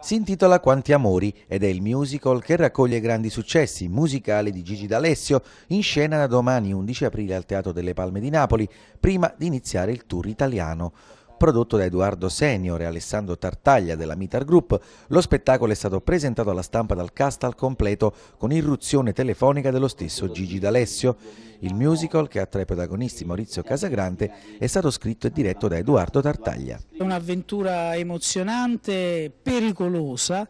Si intitola Quanti Amori ed è il musical che raccoglie grandi successi musicali di Gigi D'Alessio in scena da domani 11 aprile al Teatro delle Palme di Napoli, prima di iniziare il tour italiano prodotto da Edoardo Senior e Alessandro Tartaglia della Mitar Group, lo spettacolo è stato presentato alla stampa dal cast al completo con irruzione telefonica dello stesso Gigi D'Alessio. Il musical, che ha tra i protagonisti Maurizio Casagrande, è stato scritto e diretto da Edoardo Tartaglia. È un'avventura emozionante, pericolosa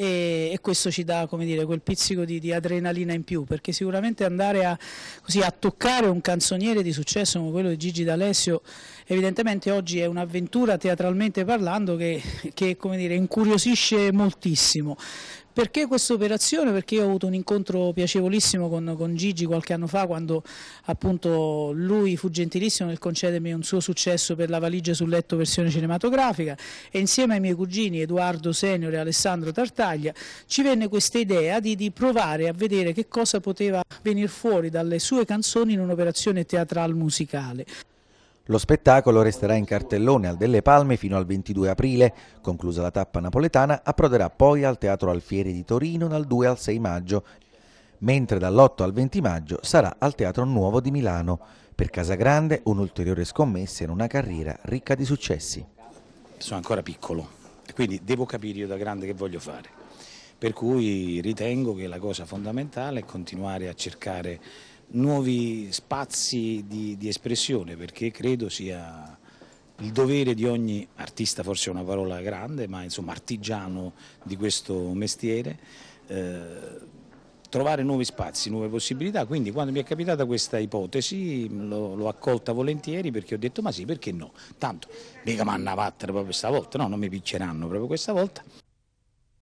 e, e questo ci dà dire, quel pizzico di, di, adrenalina in più perché sicuramente andare a, così, a toccare un canzoniere di successo come quello di Gigi D'Alessio evidentemente oggi è un'avventura teatralmente parlando che, che dire, incuriosisce moltissimo perché questa operazione? Perché io ho avuto un incontro piacevolissimo con, con, Gigi qualche anno fa quando appunto lui fu gentilissimo nel concedermi un suo successo per la valigia sul letto versione cinematografica e insieme ai miei cugini Edoardo Senior e Alessandro Tartaglia ci venne questa idea di, di provare a vedere che cosa poteva venire fuori dalle sue canzoni in un'operazione teatrale musicale. Lo spettacolo resterà in cartellone al Delle Palme fino al 22 aprile. Conclusa la tappa napoletana, approderà poi al Teatro Alfieri di Torino dal 2 al 6 maggio, mentre dall'8 al 20 maggio sarà al Teatro Nuovo di Milano. Per Casagrande un'ulteriore scommessa in una carriera ricca di successi. Sono ancora piccolo, quindi devo capire io da grande che voglio fare. Per cui ritengo che la cosa fondamentale è continuare a cercare nuovi spazi di, di espressione perché credo sia il dovere di ogni artista, forse è una parola grande, ma insomma artigiano di questo mestiere, eh, trovare nuovi spazi, nuove possibilità, quindi quando mi è capitata questa ipotesi l'ho accolta volentieri perché ho detto ma sì, perché no? Tanto, mica mi hanno fatto proprio volta, no, non mi picceranno proprio questa volta.